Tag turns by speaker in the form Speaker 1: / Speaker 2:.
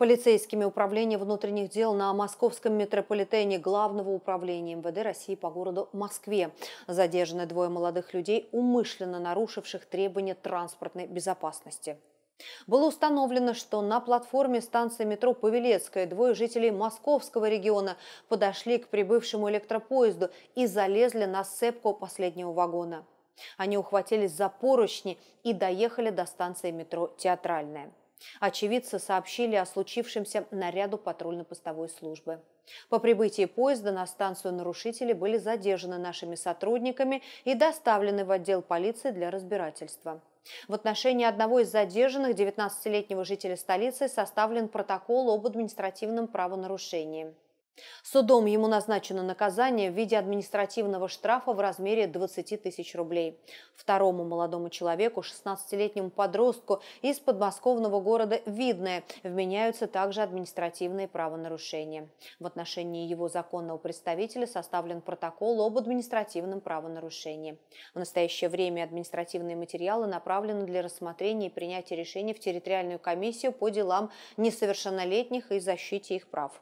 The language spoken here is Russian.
Speaker 1: Полицейскими управления внутренних дел на московском метрополитене Главного управления МВД России по городу Москве задержаны двое молодых людей, умышленно нарушивших требования транспортной безопасности. Было установлено, что на платформе станции метро Павелецкая двое жителей московского региона подошли к прибывшему электропоезду и залезли на сцепку последнего вагона. Они ухватились за поручни и доехали до станции метро «Театральная». Очевидцы сообщили о случившемся наряду патрульно-постовой службы. По прибытии поезда на станцию нарушители были задержаны нашими сотрудниками и доставлены в отдел полиции для разбирательства. В отношении одного из задержанных, 19-летнего жителя столицы, составлен протокол об административном правонарушении. Судом ему назначено наказание в виде административного штрафа в размере 20 тысяч рублей. Второму молодому человеку, 16-летнему подростку из подмосковного города Видное, вменяются также административные правонарушения. В отношении его законного представителя составлен протокол об административном правонарушении. В настоящее время административные материалы направлены для рассмотрения и принятия решений в территориальную комиссию по делам несовершеннолетних и защите их прав.